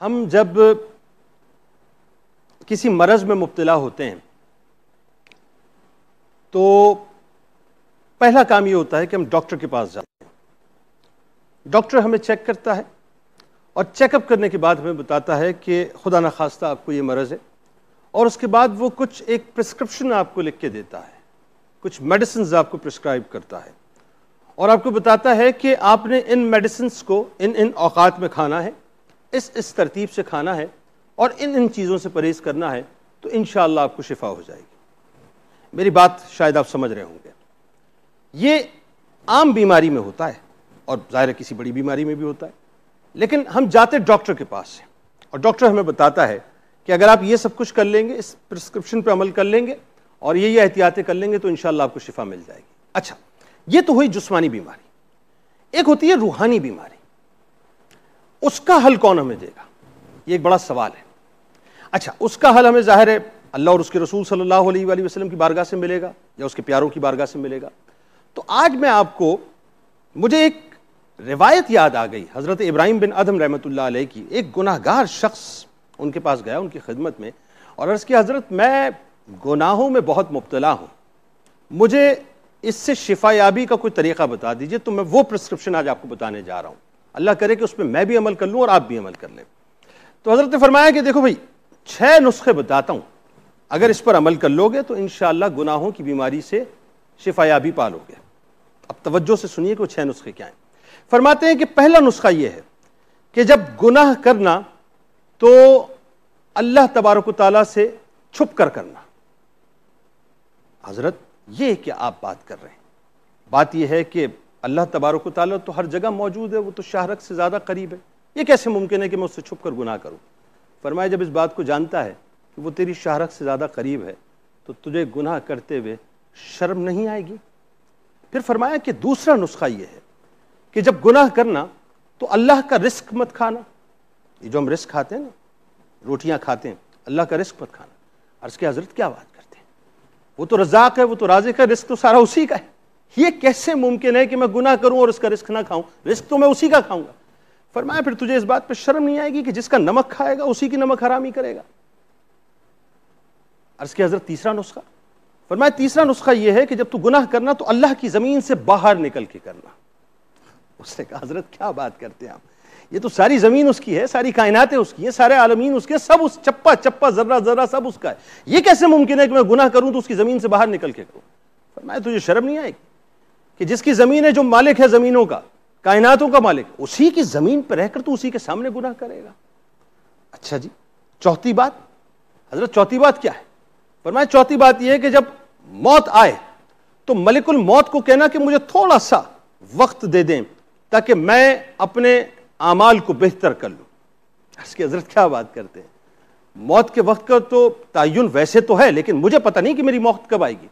हम जब किसी मरज़ में मुबतला होते हैं तो पहला काम ये होता है कि हम डॉक्टर के पास जाते हैं डॉक्टर हमें चेक करता है और चेकअप करने के बाद हमें बताता है कि खुदा न खास्ता आपको ये मरज़ है और उसके बाद वो कुछ एक प्रिस्क्रिप्शन आपको लिख के देता है कुछ मेडिसिन आपको प्रिस्क्राइब करता है और आपको बताता है कि आपने इन मेडिसिन को इन इन औकात में खाना है इस इस तरतीब से खाना है और इन इन चीज़ों से परहेज़ करना है तो इन आपको शिफा हो जाएगी मेरी बात शायद आप समझ रहे होंगे ये आम बीमारी में होता है और ज़ाहिर किसी बड़ी बीमारी में भी होता है लेकिन हम जाते डॉक्टर के पास हैं और डॉक्टर हमें बताता है कि अगर आप ये सब कुछ कर लेंगे इस प्रिस्क्रिप्शन पर अमल कर लेंगे और ये ये एहतियातें कर लेंगे तो इन आपको शिफा मिल जाएगी अच्छा ये तो हुई जिसमानी बीमारी एक होती है रूहानी बीमारी उसका हल कौन हमें देगा ये एक बड़ा सवाल है अच्छा उसका हल हमें जाहिर है अल्लाह और उसके रसूल सल्लल्लाहु अलैहि वसल्लम की बारगाह से मिलेगा या उसके प्यारों की बारगाह से मिलेगा तो आज मैं आपको मुझे एक रिवायत याद आ गई हज़रत इब्राहिम बिन अदम रहमत की एक गुनाहगार शख्स उनके पास गया उनकी खिदमत में और अर्ज़ की हज़रत मैं गुनाहों में बहुत मुबतला हूं मुझे इससे शिफायाबी का कोई तरीक़ा बता दीजिए तो मैं वो प्रिस्क्रिप्शन आज आपको बताने जा रहा हूं अल्लाह करे कि उस पर मैं भी अमल कर लूँ और आप भी अमल कर लें तो हज़रत ने फरमाया कि देखो भाई छः नुस्खे बताता हूँ अगर इस पर अमल कर लोगे तो इन गुनाहों की बीमारी से शिफायाबी पा लोगे अब तवज्जो से सुनिए कि वो छः नुस्खे क्या हैं फरमाते हैं कि पहला नुस्खा ये है कि जब गुनाह करना तो अल्लाह तबारक तला से छुप कर करना हज़रत ये क्या आप बात कर रहे हैं बात यह है कि अल्लाह तबारक ताली तो हर जगह मौजूद है वो तो शाहरख से ज़्यादा करीब है ये कैसे मुमकिन है कि मैं उससे छुप कर गुनाह करूँ फरमाया जब इस बात को जानता है कि वो तेरी शाहरख से ज़्यादा करीब है तो तुझे गुनाह करते हुए शर्म नहीं आएगी फिर फरमाया कि दूसरा नुस्खा ये है कि जब गुनाह करना तो अल्लाह का रिस्क मत खाना ये जो हम रिस्क खाते हैं ना रोटियाँ खाते हैं अल्लाह का रिस्क मत खाना अर्ज़ के हज़रत क्या बात करते हैं वो तो रजाक है वो तो राजे का रिस्क तो सारा उसी का है ये कैसे मुमकिन है कि मैं गुना करूं और उसका रिस्क ना खाऊं रिस्क तो मैं उसी का खाऊंगा फरमाया फिर तुझे इस बात पर शर्म नहीं आएगी कि जिसका नमक खाएगा उसी की नमक हरामी करेगा अर्ज के हजरत तीसरा नुस्खा फरमाया तीसरा नुस्खा यह है कि जब तू गुनाह करना तो अल्लाह की ज़मीन से बाहर निकल के करना उसने कहा हजरत क्या बात करते हैं आप ये तो सारी ज़मीन उसकी है सारी कायनातें उसकी हैं सारे आलमीन उसके सब उस चप्पा चप्पा जर्रा जर्रा सब उसका है ये कैसे मुमकिन है कि मैं गुनाह करूं तो उसकी ज़मीन से बाहर निकल के करूं फरमाया तुझे शर्म नहीं आएगी कि जिसकी जमीन है जो मालिक है जमीनों का कायनातों का मालिक उसी की जमीन पर रहकर तो उसी के सामने गुनाह करेगा अच्छा जी चौथी बात हजरत चौथी बात क्या है मैं चौथी बात यह है कि जब मौत आए तो मलिकुल मौत को कहना कि मुझे थोड़ा सा वक्त दे दें ताकि मैं अपने अमाल को बेहतर कर लूं इसकी हजरत क्या बात करते हैं मौत के वक्त का तो तयन वैसे तो है लेकिन मुझे पता नहीं कि मेरी मौत कब आएगी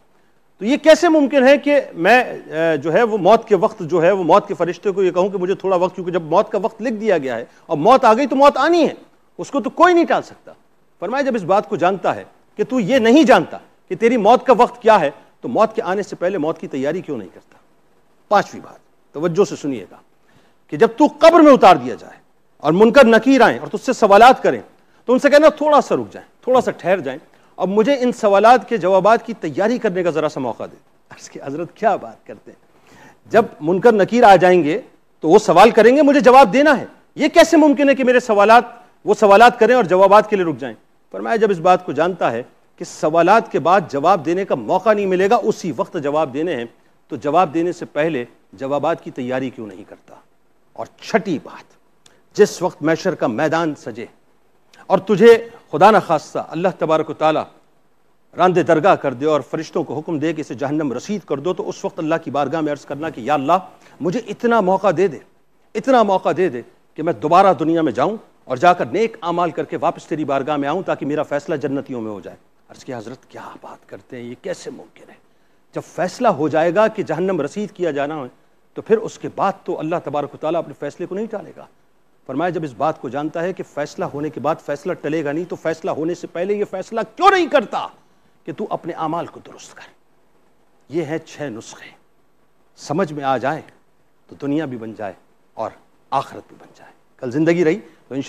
तो ये कैसे मुमकिन है कि मैं जो है वो मौत के वक्त जो है वो मौत के फरिश्ते को ये कहूं कि मुझे थोड़ा वक्त क्योंकि जब मौत का वक्त लिख दिया गया है और मौत आ गई तो मौत आनी है उसको तो कोई नहीं टाल सकता फरमाया जब इस बात को जानता है कि तू ये नहीं जानता कि तेरी मौत का वक्त क्या है तो मौत के आने से पहले मौत की तैयारी क्यों नहीं करता पांचवी बात तोज्जो से सुनिएगा कि जब तू कब्र में उतार दिया जाए और मुनकर नकीर आए और तुझसे सवालत करें तो उनसे कहना थोड़ा सा रुक जाए थोड़ा सा ठहर जाए अब मुझे इन सवाल के जवाब की तैयारी करने का ज़रा सा मौका दे अर्ज़ की हज़रत क्या बात करते हैं जब मुनकर नकीर आ जाएंगे तो वो सवाल करेंगे मुझे जवाब देना है ये कैसे मुमकिन है कि मेरे सवाल वो सवाल करें और जवाब के लिए रुक जाएं मैं जब इस बात को जानता है कि सवाल के बाद जवाब देने का मौका नहीं मिलेगा उसी वक्त जवाब देने हैं तो जवाब देने से पहले जवाब की तैयारी क्यों नहीं करता और छठी बात जिस वक्त मैशर का मैदान सजे और तुझे खुदा न खास्ता अल्लाह तबारक ताली रानदे दरगाह कर दे और फरिश्तों को हुक्म दे कि इसे जहन्नम रसीद कर दो तो उस वक्त अल्लाह की बारगाह में अर्ज़ करना कि या अल्लाह मुझे इतना मौका दे दे इतना मौका दे दे कि मैं दोबारा दुनिया में जाऊँ और जाकर नेक आमाल करके वापस तेरी बारगाह में आऊँ ताकि मेरा फैसला जन्नतियों में हो जाए अर्ज़ की हज़रत क्या बात करते हैं ये कैसे मुमकिन है जब फैसला हो जाएगा कि जहन्नम रसीद किया जाना है तो फिर उसके बाद तो अल्लाह तबारक ताली अपने फैसले को नहीं टालेगा फरमाया जब इस बात को जानता है कि फैसला होने के बाद फैसला टलेगा नहीं तो फैसला होने से पहले ये फैसला क्यों नहीं करता कि तू अपने अमाल को दुरुस्त कर ये है छह नुस्खे समझ में आ जाए तो दुनिया भी बन जाए और आखरत भी बन जाए कल ज़िंदगी रही तो इन